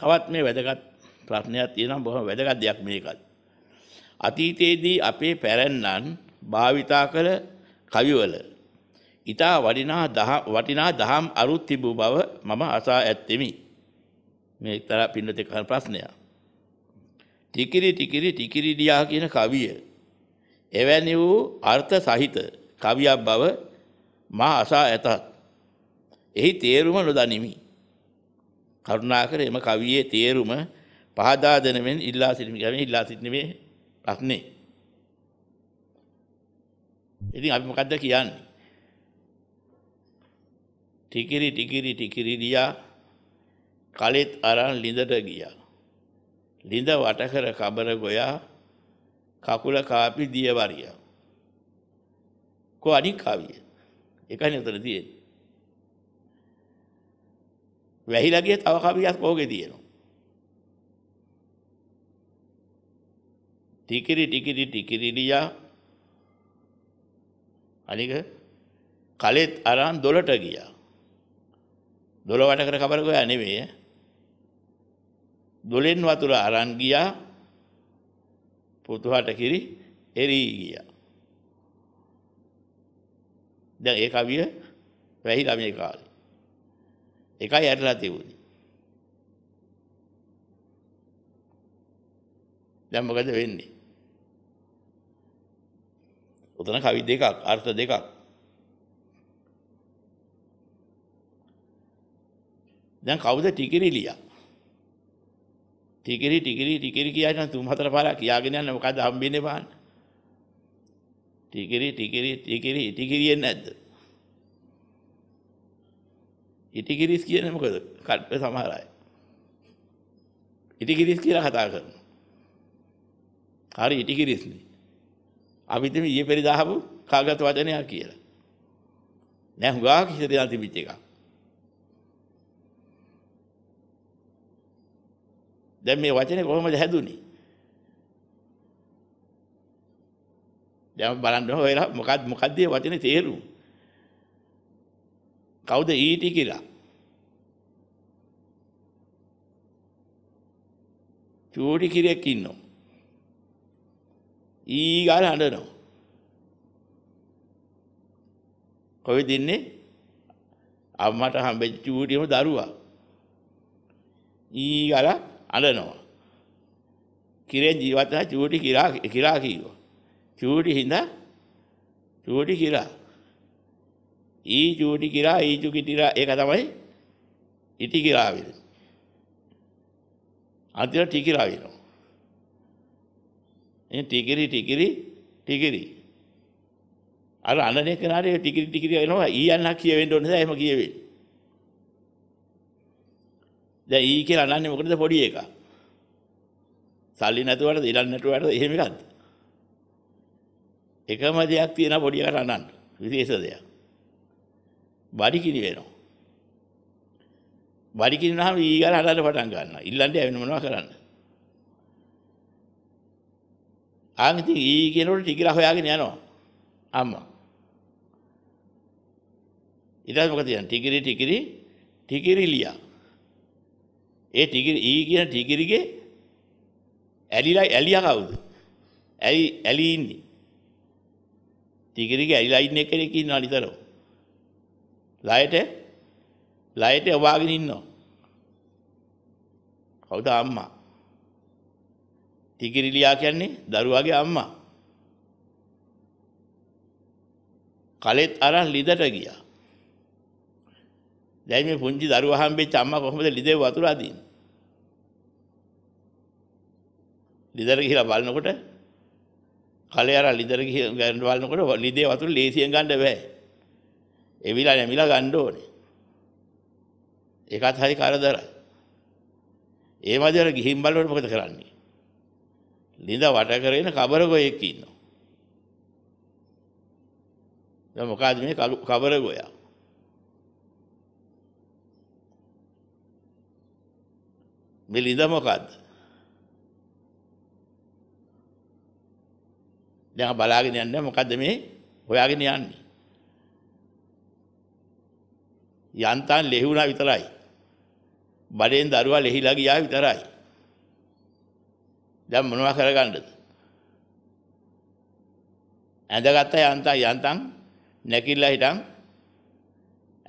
තවත් මේ වැදගත් ප්‍රශ්නයක් තියෙනවා බොහොම වැදගත් දෙයක් මේකත්. අතීතයේදී අපේ පැරැන්නන් භාවිතා කළ කවිවල ඊටා වටිනා දහ වටිනා දහම් අරුත් තිබූ බව මම අසා ඇත්තෙමි. මේ එක්තරා පින්නතෙක් අහන ප්‍රශ්නයක්. ටිකිරි ටිකිරි ටිකිරි ඩියා කියන කවිය එවැනි වූ අර්ථ සහිත කවියක් බව මා අසා ඇතත් එහි තේරුම නොදනිමි. කරුණාකර එම කවියේ තේරුම පහදා දෙනමින් ඉල්ලා සිටිමි ගමේ ඉල්ලා සිටිනේ ප්‍රශ්නේ. ඉතින් අපි මොකද්ද කියන්නේ? ටිකිරි ටිකිරි ටිකිරි ගියා කලෙත් අරන් ලිඳට ගියා. ලිඳ වටකර කබර ගොයා කකුල කාපි දියවරියා. කො අනික් කවිය. එකයි නතර තියෙන්නේ. වැහිලා ගිය තව කවියක් ඕකේ තියෙනවා. ටිකිරි ටිකිරි ටිකිරිලියා අනික කලෙත් අරන් දොලට ගියා. දොල වටකර කබර ගෝයා නෙවෙයි. දොලෙන් වතුර අරන් ගියා. පුතුහට කිරි එරී ගියා. දැන් ඒ කවිය වැහිලා මේ කාලේ එකයි ඇරලා තිබුණේ. දැන් මොකද වෙන්නේ? උතන කවි දෙකක් අර්ථ දෙකක් දැන් කවුද ටිකිරි ලියා ටිකිරි ටිකිරි ටිකිරි කියන තුන් හතර පාරක් කියාගෙන යන මොකද හම්බෙන්නේ බලන්න ටිකිරි ටිකිරි ටිකිරි ටිකිරියෙන් නැද්ද ඉටිගිරිස් කියන්නේ මොකද? කඩේ සමහර අය. ඉටිගිරිස් කියලා කතා කරනවා. හරි ඉටිගිරිස්නේ. අපි දෙමි ඊයේ පෙරදාහපු කාගත වචනයක් කියලා. නෑ හුඟා කිසි දෙයක් තිබිච්ච එකක්. දැන් මේ වචනේ කොහොමද හැදුනේ? දැන් බලන්න ඔයලා මොකක්ද මොකක්ද මේ වචනේ තේරුම? කවුද ඊටි කියලා. චූටි කිරෙක් ඉන්නවා. ඊ ගාල හඬනවා. කොහෙද ඉන්නේ? අම්මට හම්බෙච්ච චූටිම දරුවා. ඊ ගාල අඬනවා. කිරේ ජීවත් වෙන චූටි කිරා කිරා කීවා. චූටි හින්දා චූටි කිරා ඊජූටි කිරා ඊජු කිටිරා ඒක තමයි ඉටි කිරා වෙන්නේ. අදින ටිකිරා වෙනවා. එන ටිකිරි ටිකිරි ටිකිරි. අර අනනේ කනාරේ ටිකිරි ටිකිරි වෙනවා ඊයන්නා කියවෙන්න ඕනේ නැහැ එහෙම කියවෙන්නේ. දැන් ඊ කියලා අනන්නේ මොකටද පොඩි එකක්. සල්ලි නැතුවට ඉඩක් නැතුවට එහෙම එකක්ද? එකම දෙයක් තියෙන පොඩි එකට අනන්න විශේෂ දෙයක්. වරිකිරි වෙනවා. වරිකිරිනහම ඊගාල හදන්න පටන් ගන්නවා. ඉල්ලන්නේ ඇවෙන මොනවා කරන්න. ආන් ඉතින් ඊ කියනකොට ටිකලා හොයාගෙන යනවා. අම්මා. ඊට පස්සේ මොකද කියන්නේ? ටිකිරි ටිකිරි ටිකිරිලියා. ඒ ටිකිරි ඊ කියන ටිකිරිගේ ඇලිලා ඇලියා කවුද? ඇලි ඇලි ඉන්නේ. ටිකිරිගේ ඇලිලා ඉන්නේ කෙනෙක් ඉන්නවා නිතරම. ලයට ලයට යවාගෙන ඉන්නවා. කවුද අම්මා? තිගිරිලියා කියන්නේ දරුවාගේ අම්මා. කලෙත් අරන් ලිදට ගියා. දැන් මේ පුංචි දරුවා හම්බෙච්ච අම්මා කොහොමද ලිදේ වතුර අදින්නේ? ලිදර ගිහිලා බලනකොට කලේ අර ලිදර ගිහින් බලනකොට ලිදේ වතුර ලේසියෙන් ගන්න බෑ. එවිලා නැමිලා ගන්න ඕනේ. ඒකත් හරි කරදරයි. ඒ මැදට ගිහින් බලනකොට මොකද කරන්නේ? ලිඳ වට කරගෙන කබරගොයෙක් ඉන්නවා. දැන් මොකද මේ කබරගොයා? මේ ලිඳ මොකද්ද? දැන් බලාගෙන යන්නේ මොකද්ද මේ හොයාගෙන යන්නේ? යන්තම් ලෙහි විතරයි. බඩෙන් දරුවා ලෙහිලා ගියා විතරයි. දැන් මොනවා කරගන්නද? ඇඳගත්ත යන්තම් යන්තම් නැකිලා හිටන්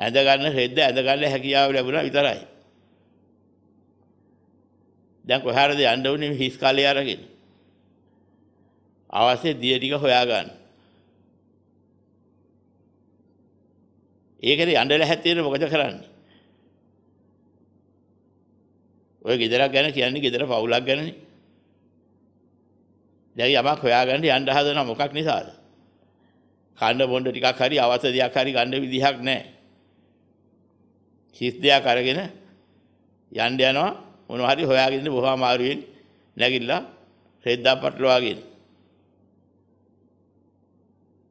ඇඳ ගන්න හෙද්ද ඇඳ ගන්න හැකියාව ලැබුණා විතරයි. දැන් කොහරද යන්න උනේ හිස් කාලේ අරගෙන. අවශ්‍ය දිය ටික හොයා ගන්න. ඒකද යඬල හැටියට මොකද කරන්නේ? ඔය ගෙදරක් ගැන කියන්නේ ගෙදර පවුලක් ගැනනේ. දැන් යමක් හොයාගන්න යන්න හදනවා මොකක් නිසාද? කන්න බොන්න ටිකක් හරි අවශ්‍ය දෙයක් හරි ගන්න විදිහක් නැහැ. හිස් දෙයක් අරගෙන යන්න යනවා මොනවා හරි හොයාගෙන ඉන්න බොහොම අමාරුවෙන් නැගිටලා ශ්‍රද්ධා පටලවාගෙන.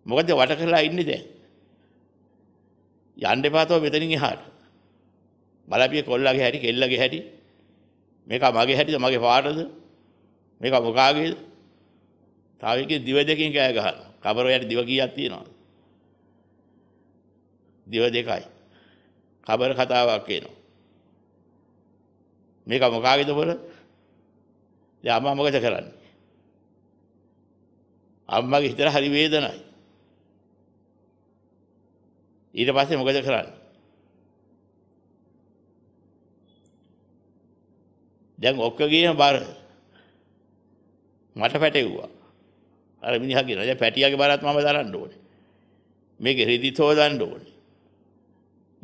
මොකද වට කරලා ඉන්නේ දැන්? යන්න එපාතව මෙතනින් එහාට. බලපිය කොල්ලගේ හැටි කෙල්ලගේ හැටි මේක මගේ හැටිද මගේ පාටද මේක මොකාගේද? තව එකේ දිව දෙකකින් කෑ ගහනවා. කබරයට දිව කීයක් තියෙනවද? දිව දෙකයි. කබර කතාවක් එනවා. මේක මොකාගේද බල? දැන් අම්මා මොකද කරන්නේ? අම්මගේ හිතට හරි වේදනයි. ඊට පස්සේ මොකද කරන්නේ? දැන් ඔක්කොගේම බර මට පැටෙව්වා. අර මිනිහා කියනවා දැන් පැටියාගේ බරත් මම දරන්න ඕනේ. මේකේ රිදි තෝදන්න ඕනේ.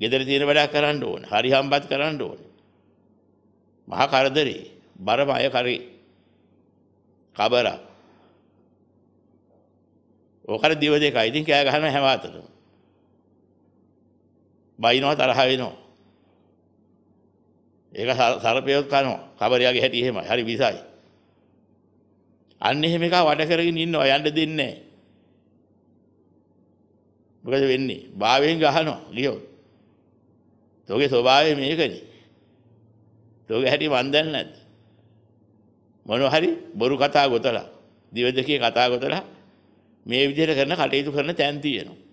gedara තියෙන වැඩක් කරන්න ඕනේ. හරි හම්බත් කරන්න ඕනේ. මහා කරදරේ බරමය කරේ. කබරා. ඔකර දිව දෙකයි. ඉතින් කෑ ගහන හැම අතරම. බයිනවා තරහ වෙනවා. ඒක සර්පයොත් කනවා. කබරයාගේ හැටි එහෙමයි. හරි විසයි. අන්න එහෙම එක වඩ කරගෙන ඉන්නවා යන්න දෙන්නේ නැහැ. මොකද වෙන්නේ? භාවයෙන් ගහනවා ලියෝ. තෝගේ ස්වභාවය මේකනේ. තෝගේ හැටි මන් දන්නේ නැද්ද? මොනවා හරි බොරු කතා ගොතලා, දිවදකේ කතා ගොතලා මේ විදිහට කරන කටයුතු කරන තැන් තියෙනවා.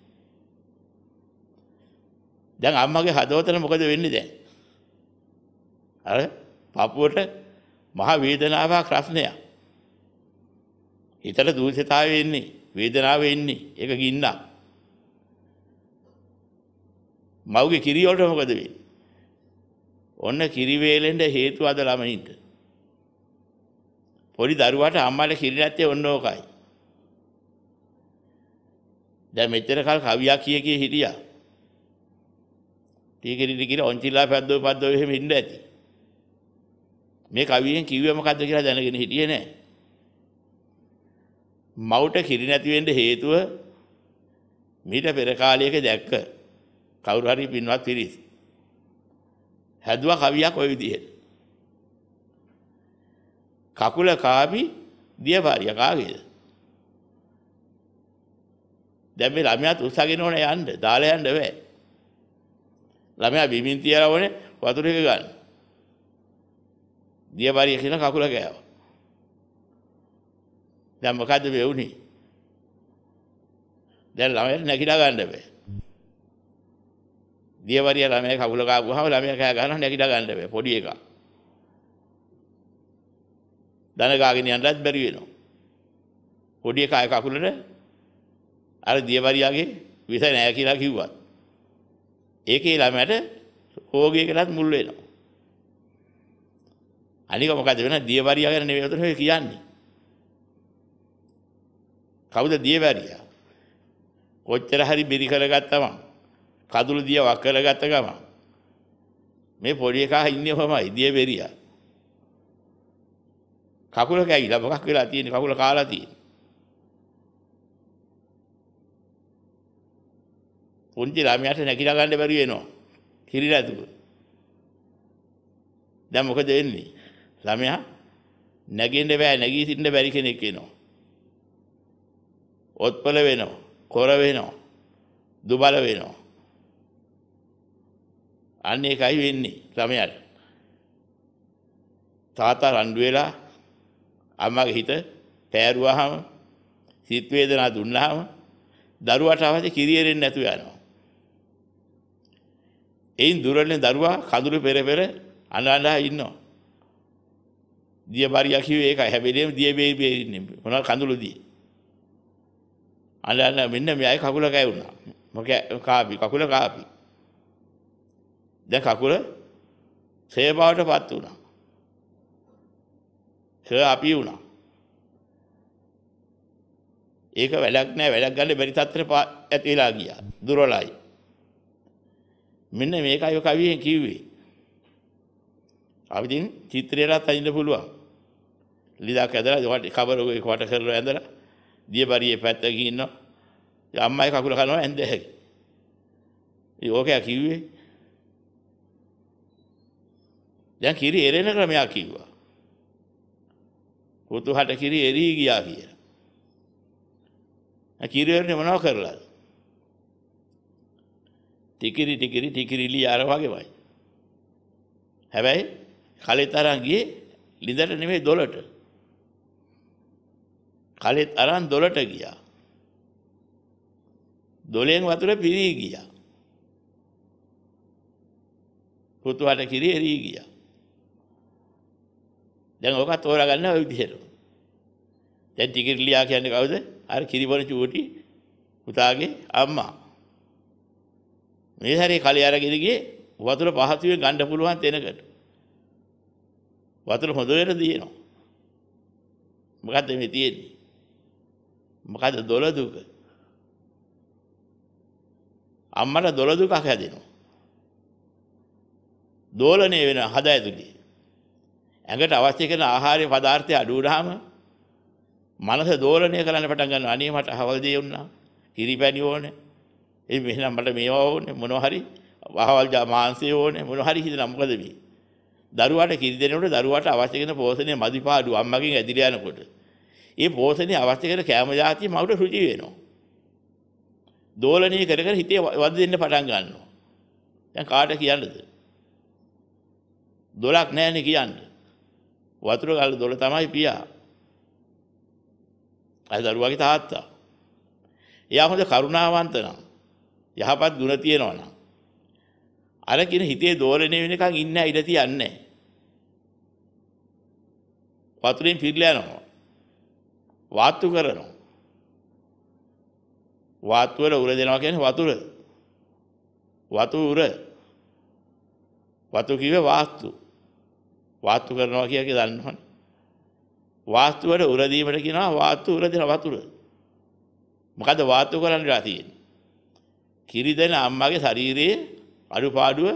දැන් අම්මගේ හදවතට මොකද වෙන්නේ දැන්? අර පපුවට මහ වේදනාවක් රස්නයක්. හිතට දූෂිතාවේ එන්නේ, වේදනාවේ එන්නේ. ඒක ගින්නක්. මව්ගේ කිරි වලට මොකද වෙන්නේ? ඔන්න කිරි වේලෙන්ද හේතු අද ළමයින්ට. පොඩි දරුවාට අම්මලා කිරි නැත්තේ ඔන්න ඕකයි. දැන් මෙච්චර කල් කවියා කිය කී හිටියා. තීකෙරිට කියලා ඔන්චිලා පැද්දෝ පද්දෝ එහෙම ඉන්න ඇති. මේ කවියෙන් කිව්වේ මොකද්ද කියලා දැනගෙන හිටියේ නෑ. මවට කිරි නැති වෙන්න හේතුව මීට පෙර කාලයක දැක්ක කවුරු හරි පින්වත් පිරිස් හැදුවා කවියක් ওই විදිහට. කකුල කාපි දියපාරිය කාගේද? දැන් මේ ළමයාත් උස්සගෙන ඕන යන්න, දාලා යන්න බෑ. ළමයා බිමින් තියලා ඕනේ වතුර එක ගන්න. දියබරිය කියන කකුල ගෑවා. දැන් මොකද්ද මේ වුනේ? දැන් ළමයට නැගිලා ගන්න බෑ. දියවරිය ළමයා කකුල ගාපුවාම ළමයා කෑ ගන්නවා නැගිට ගන්න බෑ පොඩි එකා. දන ගාගෙන යන්නත් බැරි වෙනවා. පොඩි එකා කකුලට අර දියවරියාගේ විස නෑ කියලා කිව්වත් ඒකේ ළමයට රෝගියෙකුටත් මුල් වෙනවා. අනික මොකද වෙන දියවරියා ගැන නෙවෙයි උතන කියන්නේ. කවුද දියවරියා? කොච්චර හරි බිරි කරගත්තම කඳුළු දිය වක් කරගත්ත ගමන් මේ පොඩි එකා ඉන්නේ කොහමයි දියවරියා. කකුල කැයිලා මොකක් වෙලා තියෙන්නේ කකුල කාලා තියෙන්නේ. පුංචි ළමයාට නැකිලා ගන්න බැරි වෙනවා. හිරිරැදුව. දැන් මොකද වෙන්නේ? ළමයා නැගෙන්න බෑ නැගී සිටින්න බැරි කෙනෙක් වෙනවා. ඔත්පල වෙනවා. කොර වෙනවා. දුබල වෙනවා. අන්න ඒකයි වෙන්නේ ළමයාට. තාතා රණ්ඩු වෙලා අම්මගේ හිත පෑරුවාම සිත් වේදනා දුන්නාම දරුවට අවශ්‍ය කිරියෙරෙන්නේ නැතුව යනවා. එයින් දුරලෙන් දරුවා කඳුළු පෙර පෙර අඬ ඉන්නවා. දිය බාරියා කිව්වේ ඒකයි. හැබැයි දිය බේබේ ඉන්නේ. මොනවා කඳුළු දිය. අඬ අඬ මෙන්න මෙයාගේ කකුල කැවුනා. මොකද කාපි කකුල කාපි. දැන් කකුල සේබාවටපත් වුණා. ක අපි වුණා. ඒක වැඩක් නෑ වැඩක් ගන්න බැරි තත්ත්වෙට ඇති වෙලා ගියා. දුර්වලයි. මෙන්න මේකයි ඔය කවියෙන් කිව්වේ. අපිටින් චිත්‍රයටත් අඳින්න පුළුවන්. ලිදක් ඇදලා කබර කොට කරලා ඇඳලා දියබරියේ පැත්ත ගිහින්නවා. අම්මයි කකුල කනවා ඇඳ හැකි. ඕකයා කිව්වේ. දැන් කිරි එරෙන ක්‍රමයක් කිව්වා. පුතුහට කිරි එරී ගියා කියලා. කිරි එරෙන්නේ මොනව කරලාද? ටිකිරි ටිකිරි ටිකිරිලි අර වගේමයි. හැබැයි කලෙ තරන් ගියේ ලිඳට නෙමෙයි දොලට. කලෙත් අරන් දොලට ගියා. දොලෙන් වතුර පිරී ගියා. පුතුවට කිරි එරී ගියා. දැන් ඔක තෝරාගන්න ඔය විදිහට. දැන් ටිකිරිලියා කියන්නේ කවුද? අර කිරිබොන චූටි පුතාගේ අම්මා. මේ හැරේ කලි අරගෙන ගියේ වතුර පහසුවෙන් ගන්න පුළුවන් තැනකට. වතුර හොඳ වෙර දිනනවා. මොකද්ද මේ තියෙන්නේ? මොකද්ද දොළ දුක? අම්මට දොළ දුකක් හැදෙනවා. දෝලණය වෙන හදයතුගේ. ඇඟට අවශ්‍ය කරන ආහාරය පදාර්ථය අඩු වුණාම මනස දෝලණය කරන්න පටන් ගන්නවා. අනේ මට හවල් දේ වුණා. කිරිපැණි ඕනේ. ඒ මෙහෙනම් මට මේවා ඕනේ මොනවා හරි වහවල් මාංශය ඕනේ මොනවා හරි හිතලා මොකද මේ දරුවාට කිරි දෙනකොට දරුවාට අවශ්‍ය කරන පෝෂණය මදිපාඩු අම්මගෙන් ඇදිලා යනකොට ඒ පෝෂණය අවශ්‍ය කරන කෑම જાතිය මවට ෘජු වෙනවා දෝලණය කර කර හිතේ වද දෙන්න පටන් ගන්නවා දැන් කාට කියන්නද දොලක් නැහැනේ කියන්න වතුර ගාලා දොල තමයි පියා අය දරුවාගේ තාත්තා එයා හොඳ කරුණාවන්ත නම් යහපත් ಗುಣ තියෙනවා නම් අර කියන හිතේ දෝලණය වෙනකන් ඉන්න ඉඩ තියන්නේ වතුරෙන් පිරලා යනවා වාතු කරනවා වාතු වල උර දෙනවා කියන්නේ වතුර වතු උර වතු කිව්වේ වාස්තු වාතු කරනවා කියලා කි දන්නවනේ වාස්තු වල උර දීමට කියනවා වාතු උර දෙන වතුර මොකද වාතු කරන්න වෙලා තියෙන්නේ කිරිදෙන අම්මගේ ශරීරයේ අඩුපාඩුව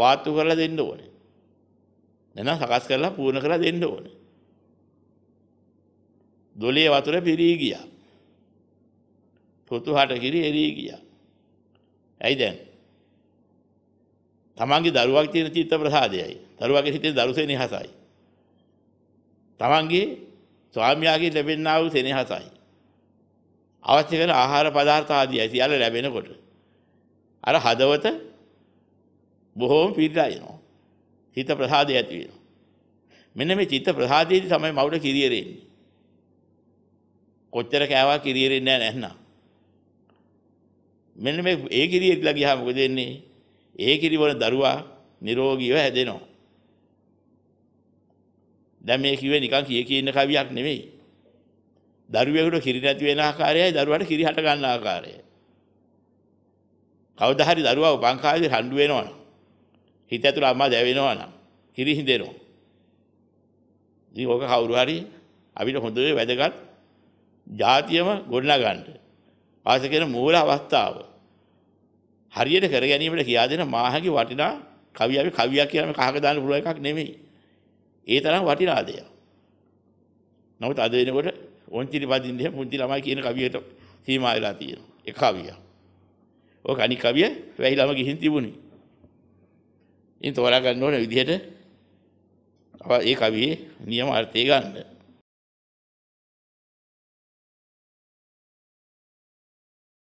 වාතු කරලා දෙන්න ඕනේ. නැත්නම් සකස් කරලා පූර්ණ කරලා දෙන්න ඕනේ. දොලේ වතුර පිරී ගියා. පොතුහට කිරි එරී ගියා. ඇයි දැන්? තමන්ගේ දරුවක් තියෙන චිත්ත ප්‍රසාදයයි. දරුවගේ හිතේ දරුසේ නිහසයි. තමන්ගේ ස්වාමියාගේ ලැබෙනා වූ සෙනෙහසයි. අවශ්‍ය කරන ආහාර පදාර්ථ ආදී ඇසියල ලැබෙනකොට අර හදවත බොහෝම පිරලා යනවා. හිත ප්‍රසාදය ඇති වෙනවා. මෙන්න මේ චිත්ත ප්‍රසාදයේදී තමයි මවුඩ කිරියරෙන්නේ. කොච්චර කෑවා කිරියරෙන්නේ නැහැ නැත්නම්. මෙන්න මේ ඒ කිරියරිලා ගියාම මොකද වෙන්නේ? ඒ කිරිවන දරුවා නිරෝගීව හැදෙනවා. දැන් මේ කිව්වේ නිකන් කිය කියන කවියක් නෙමෙයි. දරුවෙකුට කිරි නැති වෙන ආකාරයයි දරුවාට කිරි හට ගන්න ආකාරයයි. කවදා හරි දරුවා උපංකාවේ රණ්ඩු වෙනවා නම් හිත ඇතුළ අම්මා දැවෙනවා නම් හිරිහිඳෙනවා. ඉතින් ඕක කවුරු හරි අපිට හොඳේ වැදගත් જાතියම ගොඩනගා ගන්න. ආස කියන මූල අවස්ථාව. හරියට කර ගැනීමට කියා දෙන මාහගේ වටිනා කවියාවේ කවියක් කියලාම කහක දාන්න පුළුවන් එකක් නෙමෙයි. ඒ තරම් වටිනා දෙයක්. නමුත් අද වෙනකොට ඕන්චිලි පදින්නේ පුංචි ළමයි කියන කවියට සීමා වෙලා තියෙනවා. ඒ කවියක්. ඔය කණි කවිය වැහිලාම ගිහින් තිබුණේ. ඉතින් තෝරා ගන්න ඕන විදිහට ඒ කවියේ නියම අර්ථය ගන්න.